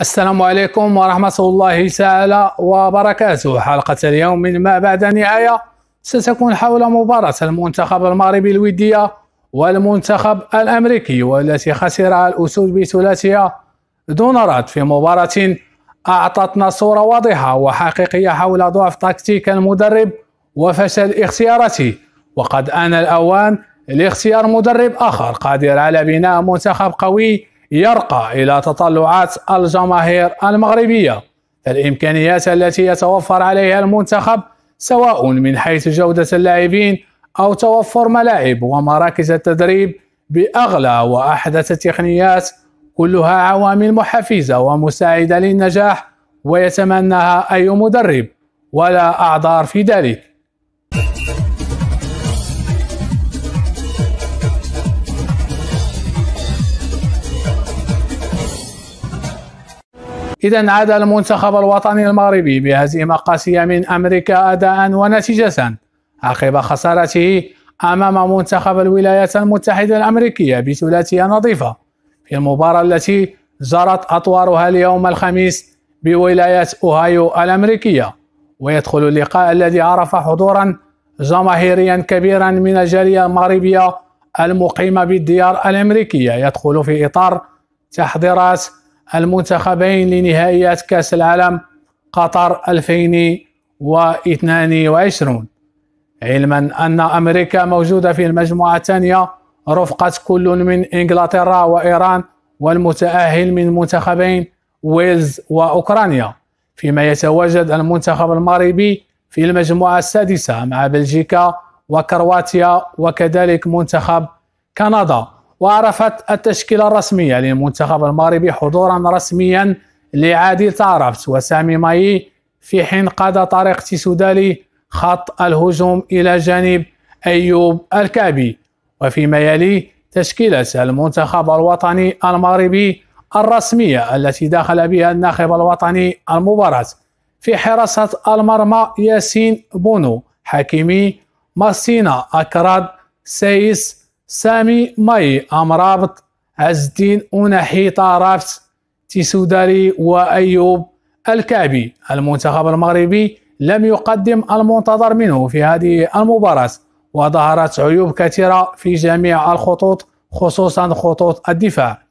السلام عليكم ورحمة الله تعالى وبركاته حلقة اليوم من ما بعد نهاية ستكون حول مباراة المنتخب المغربي الودية والمنتخب الأمريكي والتي خسرها الأسود بثلاثية دون رد في مباراة أعطتنا صورة واضحة وحقيقية حول ضعف تكتيك المدرب وفشل اختياراته وقد آن الأوان لاختيار مدرب آخر قادر على بناء منتخب قوي يرقى إلى تطلعات الجماهير المغربية الإمكانيات التي يتوفر عليها المنتخب سواء من حيث جودة اللاعبين أو توفر ملاعب ومراكز التدريب بأغلى وأحدث التقنيات كلها عوامل محفزة ومساعدة للنجاح ويتمناها أي مدرب ولا أعذار في ذلك إذا عاد المنتخب الوطني المغربي بهزيمة قاسية من أمريكا أداء ونتيجة عقب خسارته أمام منتخب الولايات المتحدة الأمريكية بثلاثية نظيفة في المباراة التي جرت أطوارها اليوم الخميس بولاية أوهايو الأمريكية ويدخل اللقاء الذي عرف حضورا جماهيريا كبيرا من الجالية المغربية المقيمة بالديار الأمريكية يدخل في إطار تحضيرات المنتخبين لنهائيات كأس العالم قطر 2022 علما أن أمريكا موجودة في المجموعة الثانية رفقة كل من إنجلترا وإيران والمتأهل من منتخبين ويلز وأوكرانيا فيما يتواجد المنتخب المغربي في المجموعة السادسة مع بلجيكا وكرواتيا وكذلك منتخب كندا وعرفت التشكيلة الرسمية للمنتخب المغربي حضورا رسميا لعادل تعرفت وسامي ماي في حين قاد طريق تيسودالي خط الهجوم إلى جانب أيوب الكابي وفيما يلي تشكيلة المنتخب الوطني المغربي الرسمية التي دخل بها الناخب الوطني المباراة في حراسة المرمى ياسين بونو حكيمي ماسينا أكراد سايس سامي ماي امرابط عز الدين اوناحي طرافت تيسوداري وأيوب الكعبي المنتخب المغربي لم يقدم المنتظر منه في هذه المباراة وظهرت عيوب كثيرة في جميع الخطوط خصوصا خطوط الدفاع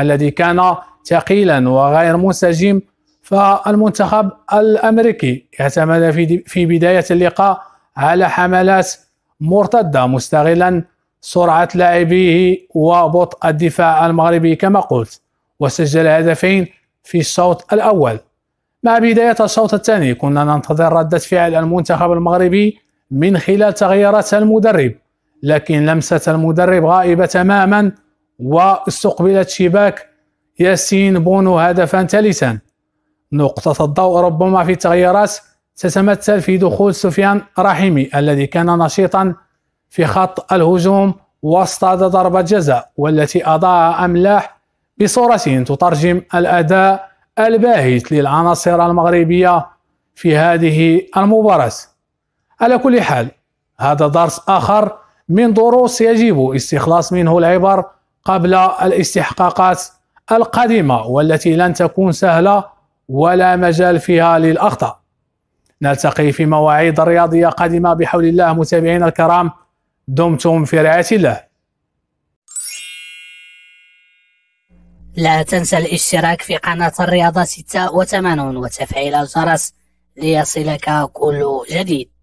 الذي كان ثقيلا وغير منسجم فالمنتخب الأمريكي اعتمد في بداية اللقاء على حملات مرتدة مستغلا سرعة لاعبيه وبطء الدفاع المغربي كما قلت وسجل هدفين في الشوط الأول مع بداية الشوط الثاني كنا ننتظر ردة فعل المنتخب المغربي من خلال تغيرات المدرب لكن لمسة المدرب غائبة تماما واستقبلت شباك ياسين بونو هدفا ثالثا نقطة الضوء ربما في التغييرات تتمثل في دخول سفيان رحيمي الذي كان نشيطا في خط الهجوم واصطاد ضربة جزاء والتي أضاع أملاح بصورة تترجم الأداء الباهت للعناصر المغربية في هذه المباراة على كل حال هذا درس آخر من دروس يجب استخلاص منه العبر قبل الاستحقاقات القادمة والتي لن تكون سهلة ولا مجال فيها للأخطاء نلتقي في مواعيد رياضية قادمة بحول الله متابعينا الكرام دمتم في رعاية الله لا تنسى الاشتراك في قناة الرياضة 86 وتفعيل الجرس ليصلك كل جديد